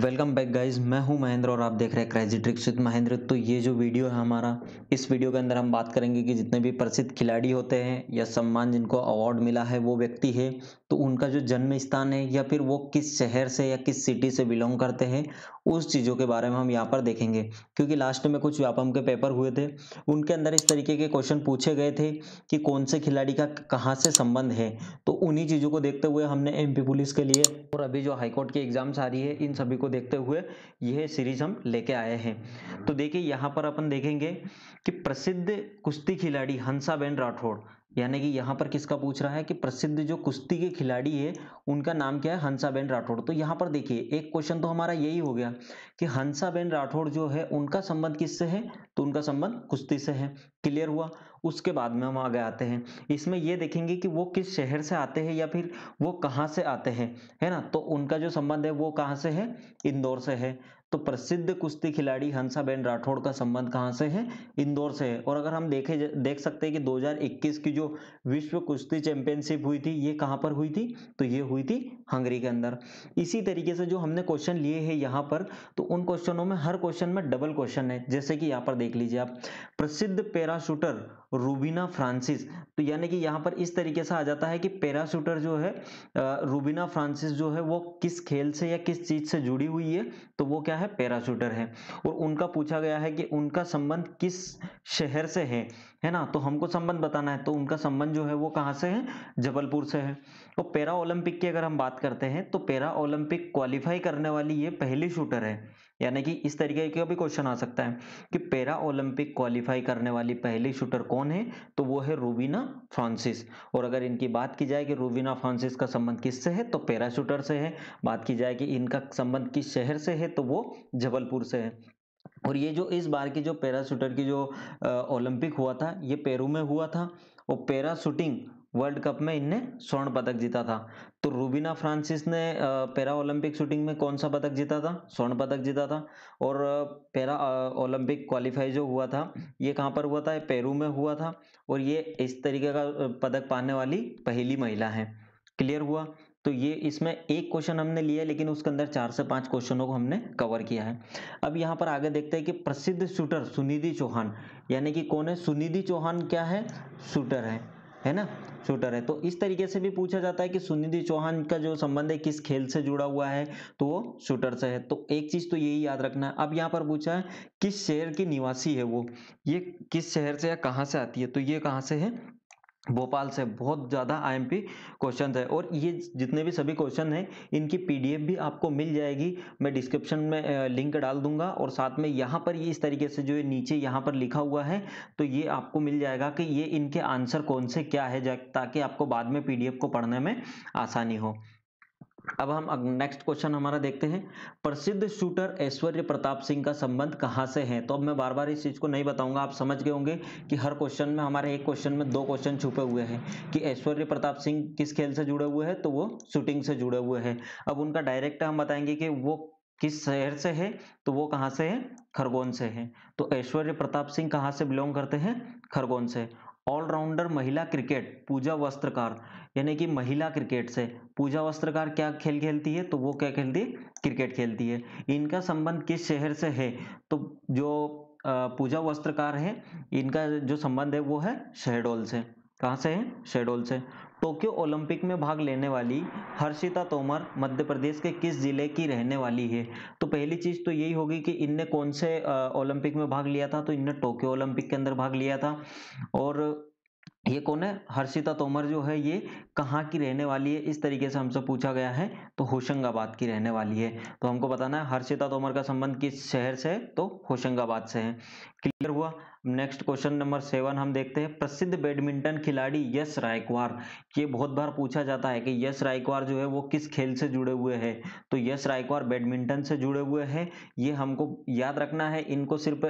welcome back guys मैं हूं महेंद्र और आप देख रहे हैं क्रेजी ट्रिक्स विद महेंद्र तो ये जो वीडियो है हमारा इस वीडियो के अंदर हम बात करेंगे कि जितने भी प्रसिद्ध खिलाड़ी होते हैं या सम्मान जिनको अवार्ड मिला है वो व्यक्ति है तो उनका जो जन्म स्थान है या फिर वो किस शहर से या किस सिटी से बिलोंग करते हैं उस चीज़ों के बारे में हम यहाँ पर देखेंगे क्योंकि लास्ट में कुछ व्यापम के पेपर हुए थे उनके अंदर इस तरीके के क्वेश्चन पूछे गए थे कि कौन से खिलाड़ी का कहाँ से संबंध है तो उन्हीं चीज़ों को देखते हुए हमने एम पुलिस के लिए और अभी जो हाईकोर्ट की एग्ज़ाम्स आ रही है इन सभी को देखते हुए यह सीरीज़ हम लेके आए हैं तो देखिए यहाँ पर अपन देखेंगे कि प्रसिद्ध कुश्ती खिलाड़ी हंसाबेन राठौड़ यानी कि यहाँ पर किसका पूछ रहा है कि प्रसिद्ध जो कुश्ती के खिलाड़ी है उनका नाम क्या है हंसाबेन राठौड़ तो यहाँ पर देखिए एक क्वेश्चन तो हमारा यही हो गया कि हंसाबेन राठौड़ जो है उनका संबंध किससे है तो उनका संबंध कुश्ती से है क्लियर हुआ उसके बाद में हम आगे आते हैं इसमें ये देखेंगे कि वो किस शहर से आते हैं या फिर वो कहाँ से आते हैं है ना तो उनका जो संबंध है वो कहाँ से है इंदौर से है तो प्रसिद्ध कुश्ती खिलाड़ी हंसा बेन राठौड़ का संबंध कहाँ से है इंदौर से है और अगर हम देखे देख सकते हैं कि 2021 की जो विश्व कुश्ती चैंपियनशिप हुई थी ये कहाँ पर हुई थी तो ये हुई थी हंगरी के अंदर इसी तरीके से जो हमने क्वेश्चन लिए हैं यहाँ पर तो उन क्वेश्चनों में हर क्वेश्चन में डबल क्वेश्चन है जैसे कि यहाँ पर देख लीजिए आप प्रसिद्ध पैरा पैराशूटर रूबीना फ्रांसिस तो यानी कि यहाँ पर इस तरीके से आ जाता है कि पैराशूटर जो है रूबीना फ्रांसिस जो है वो किस खेल से या किस चीज से जुड़ी हुई है तो वो क्या है पैराशूटर है और उनका पूछा गया है कि उनका संबंध किस शहर से है है ना तो हमको संबंध बताना है तो उनका संबंध जो है वो कहाँ से है जबलपुर से है और तो पैरा ओलंपिक की अगर हम बात करते हैं तो पैरा ओलंपिक क्वालिफाई करने वाली ये पहली शूटर है यानी कि इस तरीके का भी क्वेश्चन आ सकता है कि पैरा ओलंपिक क्वालिफाई करने वाली पहली शूटर कौन है तो वो है रूबीना फ्रांसिस और अगर इनकी बात की जाए कि रूबीना फ्रांसिस का संबंध किससे है तो पैरा शूटर से है बात की जाए कि इनका संबंध किस शहर से है तो वो जबलपुर से है और ये जो इस बार की जो शूटर की जो ओलंपिक हुआ था ये पेरू में हुआ था और शूटिंग वर्ल्ड कप में इनने स्वर्ण पदक जीता था तो रूबीना फ्रांसिस ने पैरा ओलंपिक शूटिंग में कौन सा पदक जीता था स्वर्ण पदक जीता था और पैरा ओलंपिक क्वालिफाई जो हुआ था ये कहाँ पर हुआ था पेरू में हुआ था और ये इस तरीके का पदक पाने वाली पहली महिला है क्लियर हुआ तो ये इसमें एक क्वेश्चन हमने लिया लेकिन उसके अंदर चार से पांच क्वेश्चनों को हमने कवर किया है अब यहाँ पर आगे देखते हैं कि प्रसिद्ध शूटर सुनिधि चौहान यानी कि कौन है सुनिधि चौहान क्या है शूटर है है ना शूटर है तो इस तरीके से भी पूछा जाता है कि सुनिधि चौहान का जो संबंध है किस खेल से जुड़ा हुआ है तो वो शूटर से है तो एक चीज तो यही याद रखना है अब यहाँ पर पूछा है किस शहर की निवासी है वो ये किस शहर से या कहाँ से आती है तो ये कहाँ से है भोपाल से बहुत ज़्यादा आईएमपी क्वेश्चन है और ये जितने भी सभी क्वेश्चन हैं इनकी पीडीएफ भी आपको मिल जाएगी मैं डिस्क्रिप्शन में लिंक डाल दूंगा और साथ में यहाँ पर ये इस तरीके से जो ये नीचे यहाँ पर लिखा हुआ है तो ये आपको मिल जाएगा कि ये इनके आंसर कौन से क्या है ताकि आपको बाद में पी को पढ़ने में आसानी हो अब हम नेक्स्ट क्वेश्चन हमारा देखते हैं प्रसिद्ध शूटर ऐश्वर्य प्रताप सिंह का संबंध कहाँ से है तो अब मैं बार बार इस चीज़ को नहीं बताऊंगा आप समझ गए होंगे कि हर क्वेश्चन में हमारे एक क्वेश्चन में दो क्वेश्चन छुपे हुए हैं कि ऐश्वर्य प्रताप सिंह किस खेल से जुड़े हुए हैं तो वो शूटिंग से जुड़े हुए हैं अब उनका डायरेक्ट हम बताएंगे कि वो किस शहर से है तो वो कहाँ से है खरगोन से है तो ऐश्वर्य प्रताप सिंह कहाँ से बिलोंग करते हैं खरगोन से ऑलराउंडर महिला क्रिकेट पूजा वस्त्रकार यानी कि महिला क्रिकेट से पूजा वस्त्रकार क्या खेल खेलती है तो वो क्या खेलती है क्रिकेट खेलती है इनका संबंध किस शहर से है तो जो पूजा वस्त्रकार है इनका जो संबंध है वो है शहडोल से कहाँ से है शहडोल से टोक्यो ओलंपिक में भाग लेने वाली हर्षिता तोमर मध्य प्रदेश के किस ज़िले की रहने वाली है तो पहली चीज़ तो यही होगी कि इनने कौन से ओलंपिक में भाग लिया था तो इनने टोक्यो ओलंपिक के अंदर भाग लिया था और ये कौन है हर्षिता तोमर जो है ये कहाँ की रहने वाली है इस तरीके से हमसे पूछा गया है तो होशंगाबाद की रहने वाली है तो हमको बताना है हर्षिता तोमर का संबंध किस शहर से है तो होशंगाबाद से है क्लियर हुआ नेक्स्ट क्वेश्चन नंबर सेवन हम देखते हैं प्रसिद्ध बैडमिंटन खिलाड़ी यश रायकवार ये बहुत बार पूछा जाता है कि यश रायकवार जो है वो किस खेल से जुड़े हुए हैं तो यश रायकवार बैडमिंटन से जुड़े हुए हैं ये हमको याद रखना है इनको सिर्फ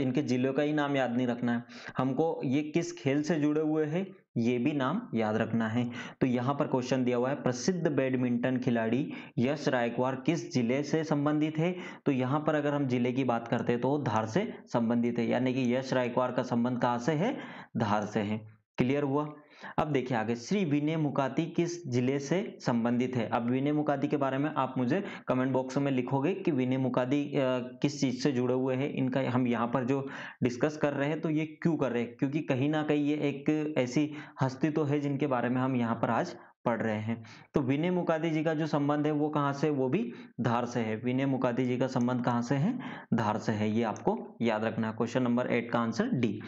इनके जिलों का ही नाम याद नहीं रखना है हमको ये किस खेल से जुड़े हुए हैं ये भी नाम याद रखना है तो यहाँ पर क्वेश्चन दिया हुआ है प्रसिद्ध बैडमिंटन खिलाड़ी यश रायकवार किस जिले से संबंधित है तो यहाँ पर अगर हम जिले की बात करते हैं तो धार से संबंधित है यानी कि यश रायकवार का संबंध कहाँ से है धार से है क्लियर हुआ अब देखिए आगे श्री विनय मुकाती किस जिले से संबंधित है अब विनय मुकाती के बारे में आप मुझे कमेंट बॉक्स में लिखोगे कि विनय मुकाती किस चीज़ से जुड़े हुए हैं इनका हम यहाँ पर जो डिस्कस कर रहे हैं तो ये क्यों कर रहे हैं क्योंकि कहीं ना कहीं ये एक ऐसी हस्ती तो है जिनके बारे में हम यहाँ पर आज पढ़ रहे हैं तो विनय मुकादी जी का जो संबंध है वो कहाँ से वो भी धार से है विनय मुकादी जी का संबंध कहाँ से है धार से है ये आपको याद रखना है क्वेश्चन नंबर एट का आंसर डी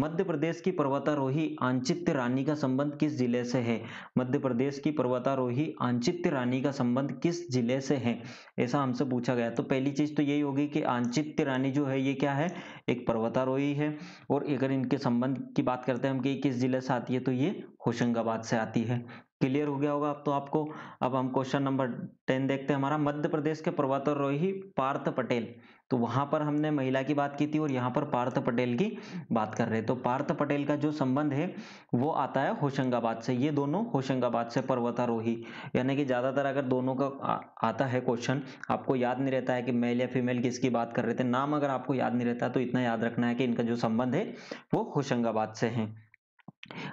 मध्य प्रदेश की पर्वतारोही आंचित्य रानी का संबंध किस जिले से है मध्य प्रदेश की पर्वतारोही आंचित्य रानी का संबंध किस जिले से है ऐसा हमसे पूछा गया तो पहली चीज तो यही होगी कि आंचित्य रानी जो है ये क्या है एक पर्वतारोही है और अगर इनके संबंध की बात करते हैं हम कि किस जिले से आती है तो ये होशंगाबाद से आती है क्लियर हो गया होगा अब तो आपको अब हम क्वेश्चन नंबर टेन देखते हैं हमारा मध्य प्रदेश के पर्वतारोही पार्थ पटेल तो वहां पर हमने महिला की बात की थी और यहाँ पर पार्थ पटेल की बात कर रहे हैं तो पार्थ पटेल का जो संबंध है वो आता है होशंगाबाद से ये दोनों होशंगाबाद से पर्वतारोही यानी कि ज़्यादातर अगर दोनों का आता है क्वेश्चन आपको याद नहीं रहता है कि मेल या फीमेल किसकी बात कर रहे थे नाम अगर आपको याद नहीं रहता तो इतना याद रखना है कि इनका जो संबंध है वो होशंगाबाद से है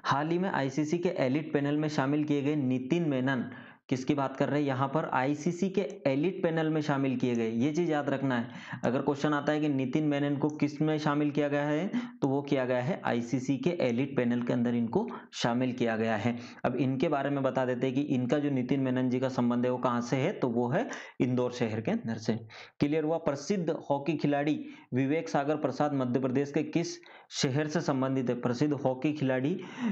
हाल ही में आईसीसी के एलिट पैनल में शामिल किए गए नितिन मेनन किसकी बात कर रहे हैं यहाँ पर आईसीसी के एलिट पैनल में शामिल किए गए ये चीज़ याद रखना है अगर क्वेश्चन आता है कि नितिन मेनन को किस में शामिल किया गया है तो वो किया गया है आईसीसी के एलिट पैनल के अंदर इनको शामिल किया गया है अब इनके बारे में बता देते हैं कि इनका जो नितिन मेनन जी का संबंध है वो कहाँ से है तो वो है इंदौर शहर के अंदर से क्लियर हुआ प्रसिद्ध हॉकी खिलाड़ी विवेक सागर प्रसाद मध्य प्रदेश के किस शहर से संबंधित है प्रसिद्ध हॉकी खिलाड़ी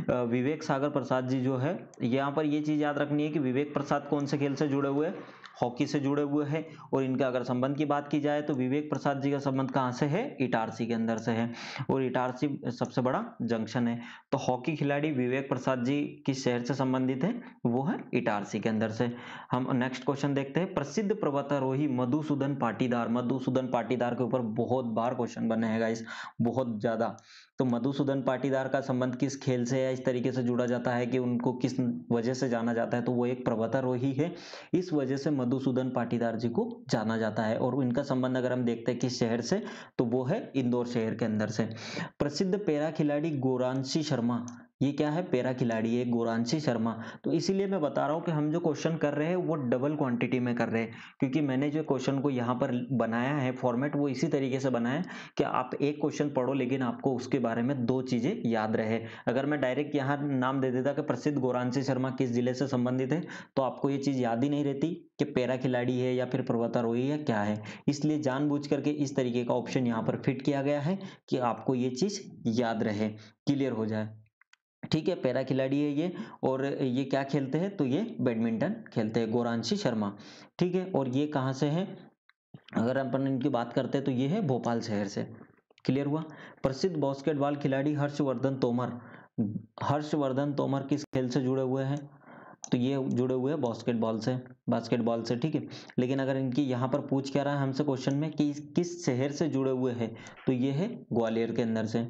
विवेक सागर प्रसाद जी जो है यहाँ पर ये चीज़ याद रखनी है कि विवेक प्रसाद कौन से खेल से जुड़े हुए हैं हॉकी से जुड़े हुए हैं और इनका अगर संबंध की बात की जाए तो विवेक प्रसाद जी का संबंध कहाँ से है इटारसी के अंदर से है और इटारसी सबसे बड़ा जंक्शन है तो हॉकी खिलाड़ी विवेक प्रसाद जी किस शहर से संबंधित है वो है इटारसी के अंदर से हम नेक्स्ट क्वेश्चन देखते हैं प्रसिद्ध पर्वतारोही मधुसूदन पाटीदार मधुसूदन पाटीदार के ऊपर बहुत बार क्वेश्चन बने हैं गाइस बहुत ज्यादा तो मधुसूदन पाटीदार का संबंध किस खेल से या इस तरीके से जुड़ा जाता है कि उनको किस वजह से जाना जाता है तो वो एक पर्वतारोही है इस वजह से मधुसूदन पाटीदार जी को जाना जाता है और इनका संबंध अगर हम देखते हैं किस शहर से तो वो है इंदौर शहर के अंदर से प्रसिद्ध पैरा खिलाड़ी गोरांशी शर्मा ये क्या है पेरा खिलाड़ी है गोरांशी शर्मा तो इसीलिए मैं बता रहा हूँ कि हम जो क्वेश्चन कर रहे हैं वो डबल क्वांटिटी में कर रहे हैं क्योंकि मैंने जो क्वेश्चन को यहाँ पर बनाया है फॉर्मेट वो इसी तरीके से बनाया है कि आप एक क्वेश्चन पढ़ो लेकिन आपको उसके बारे में दो चीज़ें याद रहे अगर मैं डायरेक्ट यहाँ नाम दे देता कि प्रसिद्ध गोरांशी शर्मा किस जिले से संबंधित है तो आपको ये चीज़ याद ही नहीं रहती कि पैरा खिलाड़ी है या फिर पर्वतारोही या क्या है इसलिए जानबूझ करके इस तरीके का ऑप्शन यहाँ पर फिट किया गया है कि आपको ये चीज़ याद रहे क्लियर हो जाए ठीक है पैरा खिलाड़ी है ये और ये क्या खेलते हैं तो ये बैडमिंटन खेलते हैं गोरांशी शर्मा ठीक है और ये कहाँ से है अगर अपन इनकी बात करते हैं तो ये है भोपाल शहर से क्लियर हुआ प्रसिद्ध बास्केटबॉल खिलाड़ी हर्षवर्धन तोमर हर्षवर्धन तोमर किस खेल से जुड़े हुए हैं तो ये जुड़े हुए हैं बास्केटबॉल से बास्केटबॉल से ठीक है लेकिन अगर इनकी यहाँ पर पूछ क्या रहा है हमसे क्वेश्चन में कि किस शहर से जुड़े हुए हैं तो ये है ग्वालियर के अंदर से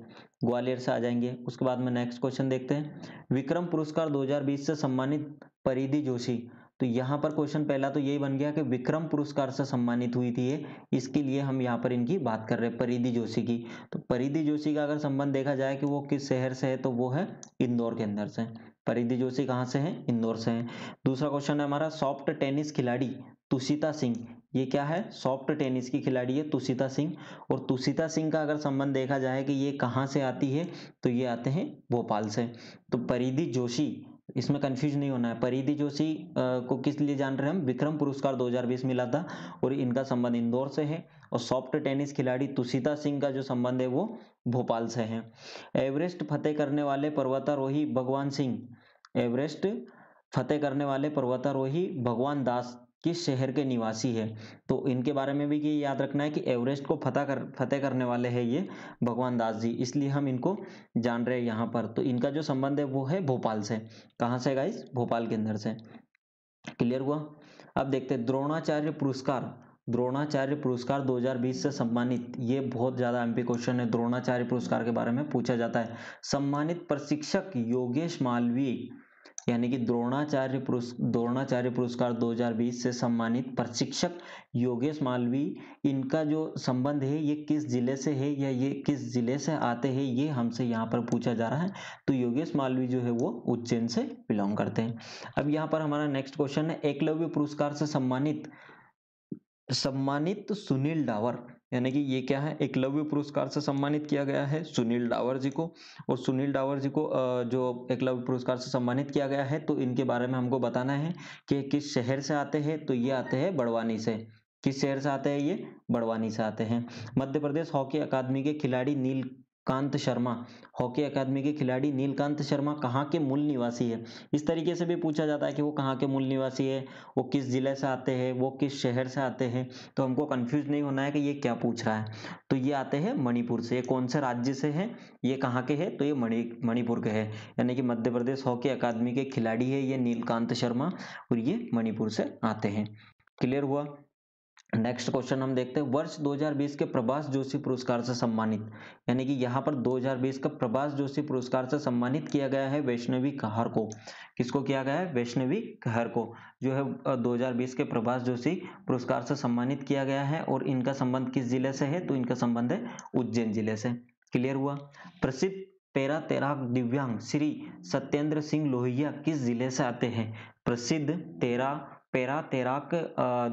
ग्वालियर से आ जाएंगे उसके बाद में नेक्स्ट क्वेश्चन देखते हैं विक्रम पुरस्कार 2020 से सम्मानित परिधि जोशी तो यहाँ पर क्वेश्चन पहला तो यही बन गया कि विक्रम पुरस्कार से सम्मानित हुई थी ये इसके लिए हम यहाँ पर इनकी बात कर रहे हैं परिधि जोशी की तो परिधि जोशी का अगर संबंध देखा जाए कि वो किस शहर से है तो वो है इंदौर के अंदर से परिधि जोशी कहाँ से हैं इंदौर से हैं दूसरा क्वेश्चन है हमारा सॉफ्ट टेनिस खिलाड़ी तुषिता सिंह ये क्या है सॉफ्ट टेनिस की खिलाड़ी है तुषिता सिंह और तुषिता सिंह का अगर संबंध देखा जाए कि ये कहाँ से आती है तो ये आते हैं भोपाल से तो परिधि जोशी इसमें कंफ्यूज नहीं होना है परिधि जोशी को किस लिए जान रहे हैं हम विक्रम पुरस्कार 2020 मिला था और इनका संबंध इंदौर से है और सॉफ्ट टेनिस खिलाड़ी तुषिता सिंह का जो संबंध है वो भोपाल से हैं एवरेस्ट फतेह करने वाले पर्वतारोही भगवान सिंह एवरेस्ट फतेह करने वाले पर्वतारोही भगवान दास किस शहर के निवासी है तो इनके बारे में भी ये याद रखना है कि एवरेस्ट को फतेह कर फतेह करने वाले हैं ये भगवान दास जी इसलिए हम इनको जान रहे हैं यहाँ पर तो इनका जो संबंध है वो है भोपाल से कहाँ से गाइस भोपाल के अंदर से क्लियर हुआ अब देखते हैं द्रोणाचार्य पुरस्कार द्रोणाचार्य पुरस्कार 2020 से सम्मानित ये बहुत ज़्यादा एमपी क्वेश्चन है द्रोणाचार्य पुरस्कार के बारे में पूछा जाता है सम्मानित प्रशिक्षक योगेश मालवी यानी कि द्रोणाचार्य पुरस्कार द्रोणाचार्य पुरस्कार 2020 से सम्मानित प्रशिक्षक योगेश मालवी इनका जो संबंध है ये किस जिले से है या ये किस जिले से आते हैं ये हमसे यहाँ पर पूछा जा रहा है तो योगेश मालवी जो है वो उज्जैन से बिलोंग करते हैं अब यहाँ पर हमारा नेक्स्ट क्वेश्चन है एकलव्य पुरस्कार से सम्मानित सम्मानित सुनील डावर यानी कि ये क्या है एकलव्य पुरस्कार से सम्मानित किया गया है सुनील डावर जी को और सुनील डावर जी को जो एकलव्य पुरस्कार से सम्मानित किया गया है तो इनके बारे में हमको बताना है कि किस शहर से आते हैं तो ये आते हैं बड़वानी से किस शहर से आते हैं ये बड़वानी से आते हैं मध्य प्रदेश हॉकी अकादमी के खिलाड़ी नील कांत शर्मा हॉकी अकादमी के खिलाड़ी नीलकांत शर्मा कहाँ के मूल निवासी है इस तरीके से भी पूछा जाता है कि वो कहाँ के मूल निवासी है वो किस ज़िले से आते हैं वो किस शहर से आते हैं तो हमको कन्फ्यूज नहीं होना है कि ये क्या पूछ रहा है तो ये आते हैं मणिपुर से ये कौन से राज्य से है ये कहाँ के हैं तो ये मणि मणिपुर के हैं यानी कि मध्य प्रदेश हॉकी अकादमी के खिलाड़ी है ये नीलकांत शर्मा और ये मणिपुर से आते हैं क्लियर हुआ नेक्स्ट क्वेश्चन हम देखते हैं वर्ष 2020 के प्रभाष जोशी पुरस्कार से सम्मानित यानी कि यहाँ पर 2020 का प्रभाष जोशी पुरस्कार से सम्मानित किया गया है वैष्णवी कहर को किसको किया गया है वैष्णवी कहर को जो है 2020 के प्रभाष जोशी पुरस्कार से सम्मानित किया गया है और इनका संबंध किस जिले से है तो इनका संबंध है उज्जैन जिले से क्लियर हुआ प्रसिद्ध पैरा तैराक दिव्यांग श्री सत्येंद्र सिंह लोहिया किस जिले से आते हैं प्रसिद्ध तेरा पैरा तैराक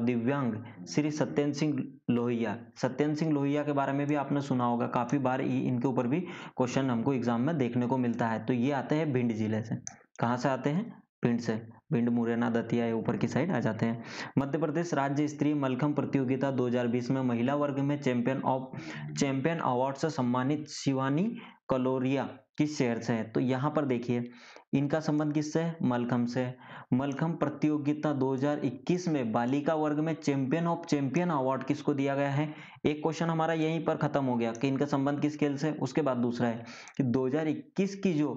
दिव्यांग श्री सत्यन सिंह लोहिया सत्यन सिंह लोहिया के बारे में भी आपने सुना होगा काफ़ी बार इनके ऊपर भी क्वेश्चन हमको एग्जाम में देखने को मिलता है तो ये आते हैं भिंड जिले से कहाँ से आते हैं भिंड से भिंड मुरैना दतिया ऊपर की साइड आ जाते हैं मध्य प्रदेश राज्य स्त्री मलखम प्रतियोगिता 2020 में महिला वर्ग में चैंपियन ऑफ चैंपियन अवार्ड से सम्मानित शिवानी कलोरिया किस शहर से है तो यहाँ पर देखिए इनका संबंध किससे है मलखम से मलखम प्रतियोगिता 2021 में बालिका वर्ग में चैंपियन ऑफ चैंपियन अवार्ड किसको दिया गया है एक क्वेश्चन हमारा यहीं पर खत्म हो गया कि इनका संबंध किस खेल से उसके बाद दूसरा है कि 2021 की जो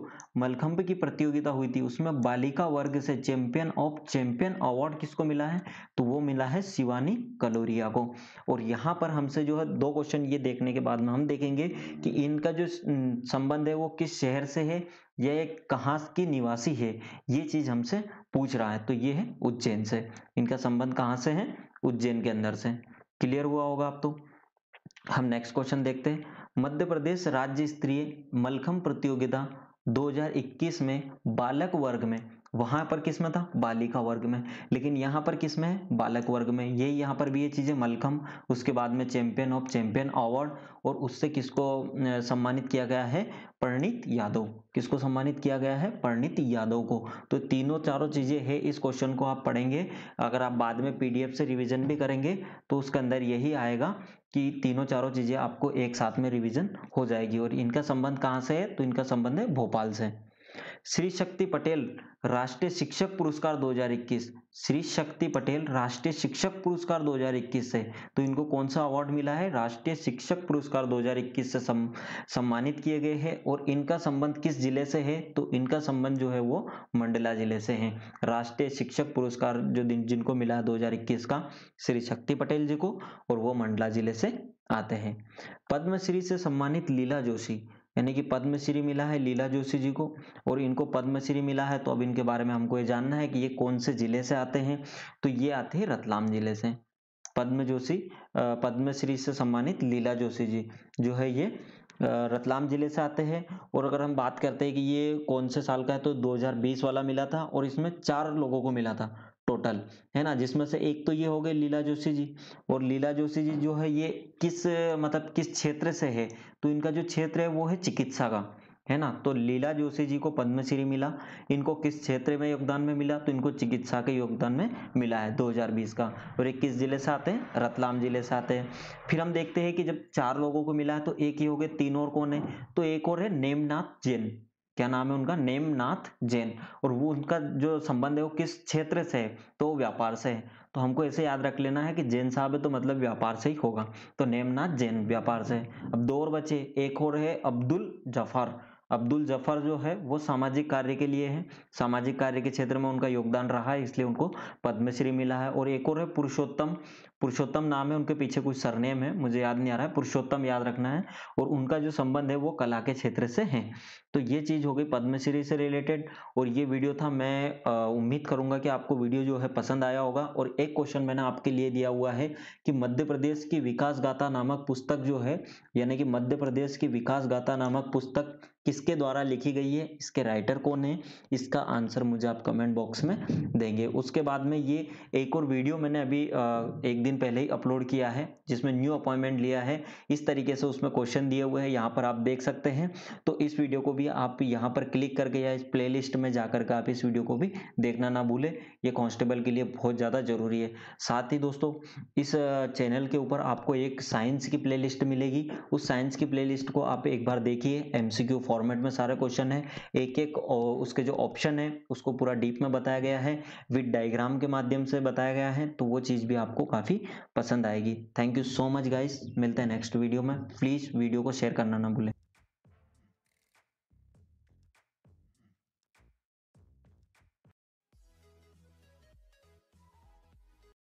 मलखम्ब की प्रतियोगिता हुई थी उसमें बालिका वर्ग से चैंपियन ऑफ चैंपियन अवार्ड किसको मिला है तो वो मिला है शिवानी कलोरिया को और यहाँ पर हमसे जो है दो क्वेश्चन ये देखने के बाद में हम देखेंगे कि इनका जो संबंध है वो किस शहर से है यह एक कहाँ की निवासी है ये चीज हमसे पूछ रहा है तो ये है उज्जैन से इनका संबंध कहाँ से है उज्जैन के अंदर से क्लियर हुआ होगा आप तो हम नेक्स्ट क्वेश्चन देखते हैं मध्य प्रदेश राज्य स्तरीय मलखम प्रतियोगिता 2021 में बालक वर्ग में वहां पर किसमें था बालिका वर्ग में लेकिन यहाँ पर किसमें है बालक वर्ग में यही यहाँ पर भी ये चीज़ें मलखम उसके बाद में चैंपियन ऑफ चैंपियन अवार्ड और उससे किसको सम्मानित किया गया है परणित यादव किसको सम्मानित किया गया है परिणीत यादव को तो तीनों चारों चीज़ें है इस क्वेश्चन को आप पढ़ेंगे अगर आप बाद में पीडीएफ से रिवीजन भी करेंगे तो उसके अंदर यही आएगा कि तीनों चारों चीज़ें आपको एक साथ में रिवीजन हो जाएगी और इनका संबंध कहाँ से है तो इनका संबंध है भोपाल से श्री शक्ति पटेल राष्ट्रीय शिक्षक पुरस्कार 2021 श्री शक्ति पटेल राष्ट्रीय शिक्षक पुरस्कार 2021 से तो इनको कौन सा अवार्ड मिला है राष्ट्रीय शिक्षक पुरस्कार 2021 से सम, सम्मानित किए गए हैं और इनका संबंध किस जिले से है तो इनका संबंध जो है वो मंडला जिले से है राष्ट्रीय शिक्षक पुरस्कार जो जिनको मिला है 2021 का श्री शक्ति पटेल जी को और वो मंडला जिले से आते हैं पद्मश्री से सम्मानित लीला जोशी यानी कि पद्मश्री मिला है लीला जोशी जी को और इनको पद्मश्री मिला है तो अब इनके बारे में हमको ये जानना है कि ये कौन से जिले से आते हैं तो ये आते हैं रतलाम जिले से पद्म जोशी पद्मश्री से सम्मानित लीला जोशी जी जो है ये रतलाम जिले से आते हैं और अगर हम बात करते हैं कि ये कौन से साल का है तो 2020 वाला मिला था और इसमें चार लोगों को मिला था टोटल है ना जिसमें से एक तो ये हो गए लीला जोशी जी और लीला जोशी जी जो है ये किस मतलब किस क्षेत्र से है तो इनका जो क्षेत्र है वो है चिकित्सा का है ना तो लीला जोशी जी को पद्मश्री मिला इनको किस क्षेत्र में योगदान में मिला तो इनको चिकित्सा के योगदान में मिला है 2020 का और एक किस जिले से आते हैं रतलाम जिले से आते हैं फिर हम देखते हैं कि जब चार लोगों को मिला है तो एक ही हो गए तीन और कौन है तो एक और है नेमनाथ जैन क्या नाम है उनका नेमनाथ जैन और वो उनका जो संबंध है वो किस क्षेत्र से है तो व्यापार से है तो हमको ऐसे याद रख लेना है कि जैन साहब है तो मतलब व्यापार से ही होगा तो नेमनाथ जैन व्यापार से अब दो और बचे एक और है अब्दुल जफर अब्दुल जफर जो है वो सामाजिक कार्य के लिए है सामाजिक कार्य के क्षेत्र में उनका योगदान रहा है इसलिए उनको पद्मश्री मिला है और एक और है पुरुषोत्तम पुरुषोत्तम नाम है उनके पीछे कुछ सरनेम है मुझे याद नहीं आ रहा है पुरुषोत्तम याद रखना है और उनका जो संबंध है वो कला के क्षेत्र से है तो ये चीज़ हो गई पद्मश्री से रिलेटेड और ये वीडियो था मैं उम्मीद करूंगा कि आपको वीडियो जो है पसंद आया होगा और एक क्वेश्चन मैंने आपके लिए दिया हुआ है कि मध्य प्रदेश की विकास गाथा नामक पुस्तक जो है यानी कि मध्य प्रदेश की विकास गाथा नामक पुस्तक किसके द्वारा लिखी गई है इसके राइटर कौन है इसका आंसर मुझे आप कमेंट बॉक्स में देंगे उसके बाद में ये एक और वीडियो मैंने अभी एक दिन पहले ही अपलोड किया है जिसमें न्यू अपॉइंटमेंट लिया है इस तरीके से उसमें क्वेश्चन दिए हुए हैं यहाँ पर आप देख सकते हैं तो इस वीडियो को भी आप यहाँ पर क्लिक करके या इस प्ले में जाकर के आप इस वीडियो को भी देखना ना भूलें ये कॉन्स्टेबल के लिए बहुत ज़्यादा ज़रूरी है साथ ही दोस्तों इस चैनल के ऊपर आपको एक साइंस की प्ले मिलेगी उस साइंस की प्ले को आप एक बार देखिए एमसीक्यू फॉर्मेट में सारे क्वेश्चन है एक एक उसके जो ऑप्शन है उसको पूरा डीप में बताया गया है विद डायग्राम के माध्यम से बताया गया है तो वो चीज़ भी आपको काफ़ी आपकी पसंद आएगी thank you so much guys मिलते हैं नेक्स्ट वीडियो में प्लीज़ वीडियो को शेयर करना ना भूलें